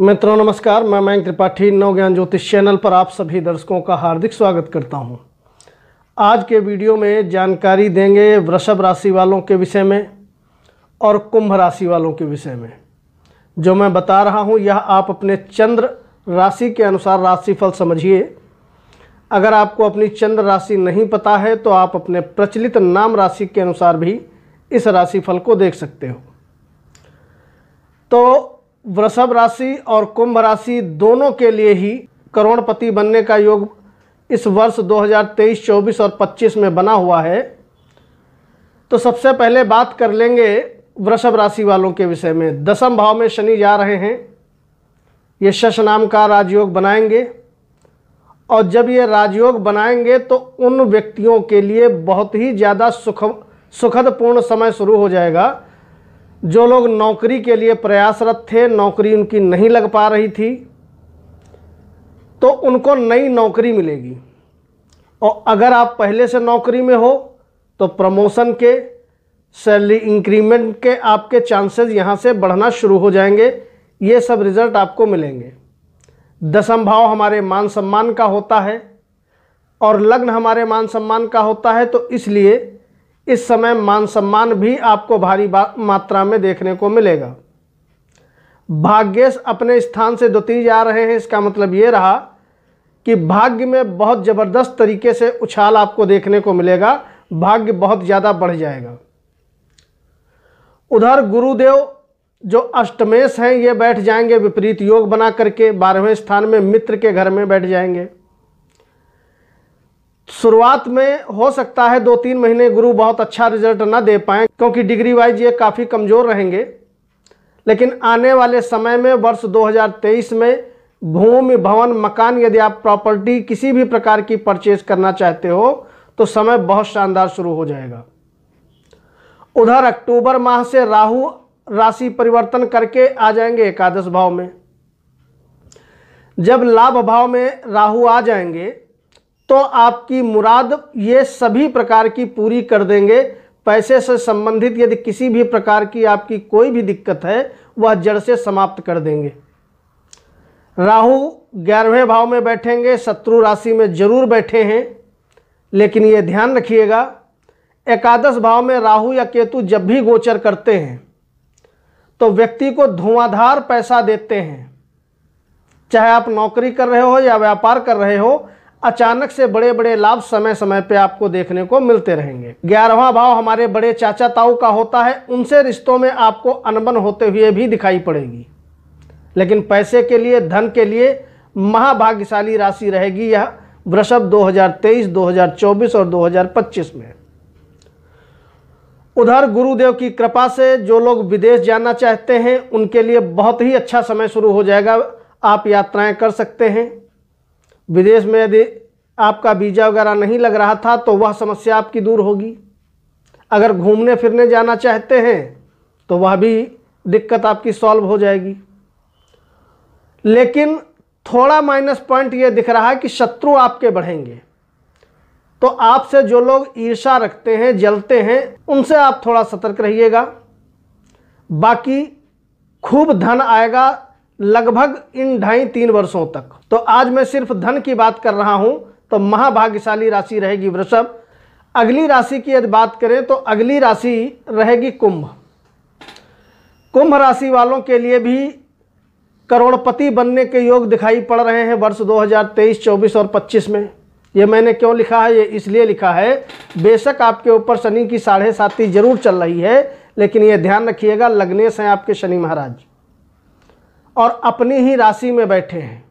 मित्रों नमस्कार मैं मयंक त्रिपाठी नव ज्ञान ज्योतिष चैनल पर आप सभी दर्शकों का हार्दिक स्वागत करता हूं। आज के वीडियो में जानकारी देंगे वृषभ राशि वालों के विषय में और कुंभ राशि वालों के विषय में जो मैं बता रहा हूं यह आप अपने चंद्र राशि के अनुसार राशिफल समझिए अगर आपको अपनी चंद्र राशि नहीं पता है तो आप अपने प्रचलित नाम राशि के अनुसार भी इस राशिफल को देख सकते हो तो वृषभ राशि और कुंभ राशि दोनों के लिए ही करोड़पति बनने का योग इस वर्ष 2023, 24 और 25 में बना हुआ है तो सबसे पहले बात कर लेंगे वृषभ राशि वालों के विषय में दसम भाव में शनि जा रहे हैं ये शश नाम का राजयोग बनाएंगे और जब ये राजयोग बनाएंगे तो उन व्यक्तियों के लिए बहुत ही ज़्यादा सुख सुखदपूर्ण समय शुरू हो जाएगा जो लोग नौकरी के लिए प्रयासरत थे नौकरी उनकी नहीं लग पा रही थी तो उनको नई नौकरी मिलेगी और अगर आप पहले से नौकरी में हो तो प्रमोशन के सैलरी इंक्रीमेंट के आपके चांसेस यहाँ से बढ़ना शुरू हो जाएंगे ये सब रिज़ल्ट आपको मिलेंगे दसम भाव हमारे मान सम्मान का होता है और लग्न हमारे मान सम्मान का होता है तो इसलिए इस समय मान सम्मान भी आपको भारी मात्रा में देखने को मिलेगा भाग्येश अपने स्थान से द्वितीय जा रहे हैं इसका मतलब ये रहा कि भाग्य में बहुत ज़बरदस्त तरीके से उछाल आपको देखने को मिलेगा भाग्य बहुत ज़्यादा बढ़ जाएगा उधर गुरुदेव जो अष्टमेश हैं ये बैठ जाएंगे विपरीत योग बना करके बारहवें स्थान में मित्र के घर में बैठ जाएंगे शुरुआत में हो सकता है दो तीन महीने गुरु बहुत अच्छा रिजल्ट ना दे पाए क्योंकि डिग्री वाइज ये काफ़ी कमज़ोर रहेंगे लेकिन आने वाले समय में वर्ष 2023 में भूमि भवन मकान यदि आप प्रॉपर्टी किसी भी प्रकार की परचेज करना चाहते हो तो समय बहुत शानदार शुरू हो जाएगा उधर अक्टूबर माह से राहु राशि परिवर्तन करके आ जाएंगे एकादश भाव में जब लाभ भाव में राहु आ जाएंगे तो आपकी मुराद ये सभी प्रकार की पूरी कर देंगे पैसे से संबंधित यदि किसी भी प्रकार की आपकी कोई भी दिक्कत है वह जड़ से समाप्त कर देंगे राहु ग्यारहवें भाव में बैठेंगे शत्रु राशि में जरूर बैठे हैं लेकिन ये ध्यान रखिएगा एकादश भाव में राहु या केतु जब भी गोचर करते हैं तो व्यक्ति को धुआंधार पैसा देते हैं चाहे आप नौकरी कर रहे हो या व्यापार कर रहे हो अचानक से बड़े बड़े लाभ समय समय पे आपको देखने को मिलते रहेंगे ग्यारहवा भाव हमारे बड़े चाचा ताऊ का होता है उनसे रिश्तों में आपको अनबन होते हुए भी दिखाई पड़ेगी लेकिन पैसे के लिए धन के लिए महाभाग्यशाली राशि रहेगी यह वृषभ 2023, 2024 और 2025 में उधर गुरुदेव की कृपा से जो लोग विदेश जाना चाहते हैं उनके लिए बहुत ही अच्छा समय शुरू हो जाएगा आप यात्राएं कर सकते हैं विदेश में यदि आपका वीज़ा वगैरह नहीं लग रहा था तो वह समस्या आपकी दूर होगी अगर घूमने फिरने जाना चाहते हैं तो वह भी दिक्कत आपकी सॉल्व हो जाएगी लेकिन थोड़ा माइनस पॉइंट ये दिख रहा है कि शत्रु आपके बढ़ेंगे तो आपसे जो लोग ईर्षा रखते हैं जलते हैं उनसे आप थोड़ा सतर्क रहिएगा बाकी खूब धन आएगा लगभग इन ढाई तीन वर्षों तक तो आज मैं सिर्फ धन की बात कर रहा हूं तो महाभाग्यशाली राशि रहेगी वृषभ अगली राशि की यदि बात करें तो अगली राशि रहेगी कुंभ कुंभ राशि वालों के लिए भी करोड़पति बनने के योग दिखाई पड़ रहे हैं वर्ष 2023, 24 और 25 में ये मैंने क्यों लिखा है ये इसलिए लिखा है बेशक आपके ऊपर शनि की साढ़े साथी जरूर चल रही है लेकिन ये ध्यान रखिएगा लगने से आपके शनि महाराज और अपनी ही राशि में बैठे हैं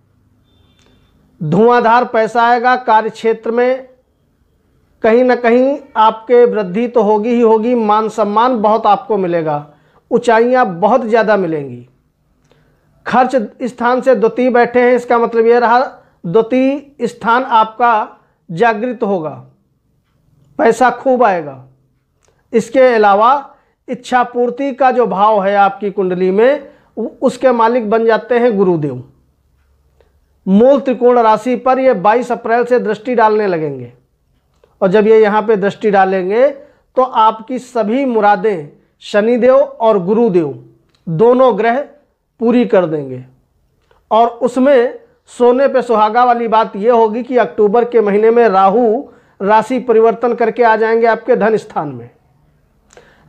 धुआंधार पैसा आएगा कार्य क्षेत्र में कहीं ना कहीं आपके वृद्धि तो होगी ही होगी मान सम्मान बहुत आपको मिलेगा ऊंचाइयां बहुत ज़्यादा मिलेंगी खर्च स्थान से द्वितीय बैठे हैं इसका मतलब यह रहा द्वितीय स्थान आपका जागृत होगा पैसा खूब आएगा इसके अलावा इच्छा पूर्ति का जो भाव है आपकी कुंडली में उसके मालिक बन जाते हैं गुरुदेव मूल त्रिकोण राशि पर ये 22 अप्रैल से दृष्टि डालने लगेंगे और जब ये यहाँ पे दृष्टि डालेंगे तो आपकी सभी मुरादें शनिदेव और गुरुदेव दोनों ग्रह पूरी कर देंगे और उसमें सोने पे सुहागा वाली बात ये होगी कि अक्टूबर के महीने में राहु राशि परिवर्तन करके आ जाएंगे आपके धन स्थान में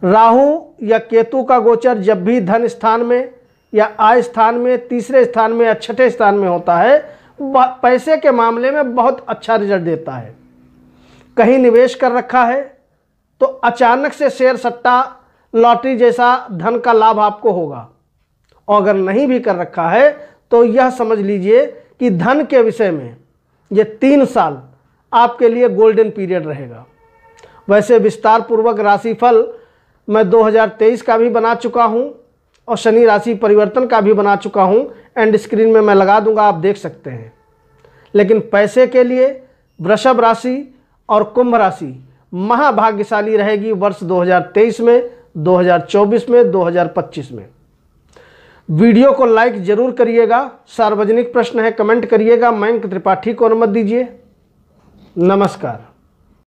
राहु या केतु का गोचर जब भी धन स्थान में या आ स्थान में तीसरे स्थान में या छठे स्थान में होता है पैसे के मामले में बहुत अच्छा रिजल्ट देता है कहीं निवेश कर रखा है तो अचानक से शेयर सट्टा लॉटरी जैसा धन का लाभ आपको होगा और अगर नहीं भी कर रखा है तो यह समझ लीजिए कि धन के विषय में ये तीन साल आपके लिए गोल्डन पीरियड रहेगा वैसे विस्तार पूर्वक राशिफल मैं 2023 का भी बना चुका हूँ और शनि राशि परिवर्तन का भी बना चुका हूँ एंड स्क्रीन में मैं लगा दूंगा आप देख सकते हैं लेकिन पैसे के लिए वृषभ राशि और कुंभ राशि महाभाग्यशाली रहेगी वर्ष 2023 में 2024 में 2025 में वीडियो को लाइक जरूर करिएगा सार्वजनिक प्रश्न है कमेंट करिएगा मयंक त्रिपाठी को अनुमत दीजिए नमस्कार